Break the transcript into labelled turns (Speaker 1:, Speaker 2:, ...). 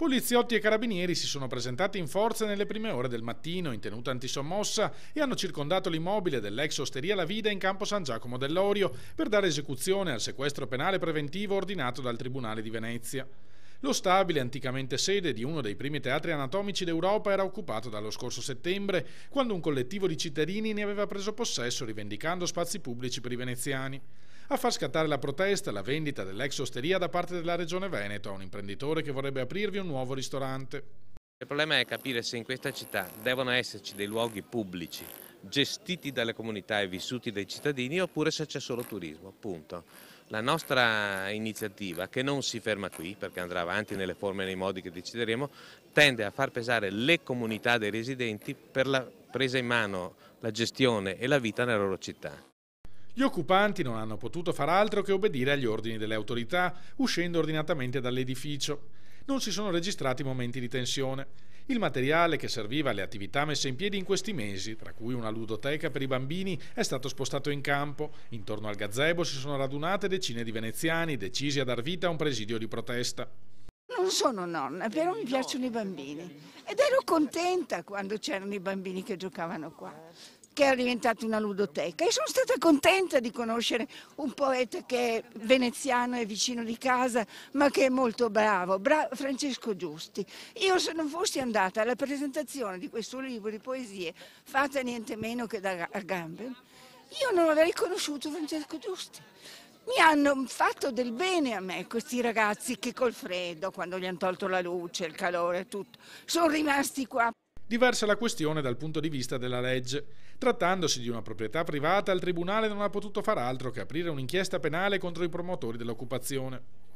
Speaker 1: Poliziotti e carabinieri si sono presentati in forza nelle prime ore del mattino in tenuta antisommossa e hanno circondato l'immobile dell'ex osteria La Vida in campo San Giacomo dell'Orio per dare esecuzione al sequestro penale preventivo ordinato dal Tribunale di Venezia. Lo stabile, anticamente sede di uno dei primi teatri anatomici d'Europa, era occupato dallo scorso settembre, quando un collettivo di cittadini ne aveva preso possesso rivendicando spazi pubblici per i veneziani. A far scattare la protesta la vendita dell'ex osteria da parte della Regione Veneto a un imprenditore che vorrebbe aprirvi un nuovo ristorante.
Speaker 2: Il problema è capire se in questa città devono esserci dei luoghi pubblici gestiti dalle comunità e vissuti dai cittadini oppure se c'è solo turismo, punto. La nostra iniziativa, che non si ferma qui, perché andrà avanti nelle forme e nei modi che decideremo, tende a far pesare le comunità dei residenti per la presa in mano, la gestione e la vita nella loro città.
Speaker 1: Gli occupanti non hanno potuto far altro che obbedire agli ordini delle autorità, uscendo ordinatamente dall'edificio non si sono registrati momenti di tensione. Il materiale che serviva alle attività messe in piedi in questi mesi, tra cui una ludoteca per i bambini, è stato spostato in campo. Intorno al gazebo si sono radunate decine di veneziani decisi a dar vita a un presidio di protesta.
Speaker 3: Non sono nonna, però mi piacciono i bambini ed ero contenta quando c'erano i bambini che giocavano qua che era diventata una ludoteca e sono stata contenta di conoscere un poeta che è veneziano e vicino di casa ma che è molto bravo, Bra Francesco Giusti. Io se non fossi andata alla presentazione di questo libro di poesie fatta niente meno che da Agamben, io non avrei conosciuto Francesco Giusti mi hanno fatto del bene a me questi ragazzi che col freddo, quando gli hanno tolto la luce, il calore e tutto, sono rimasti qua.
Speaker 1: Diversa la questione dal punto di vista della legge. Trattandosi di una proprietà privata, il Tribunale non ha potuto far altro che aprire un'inchiesta penale contro i promotori dell'occupazione.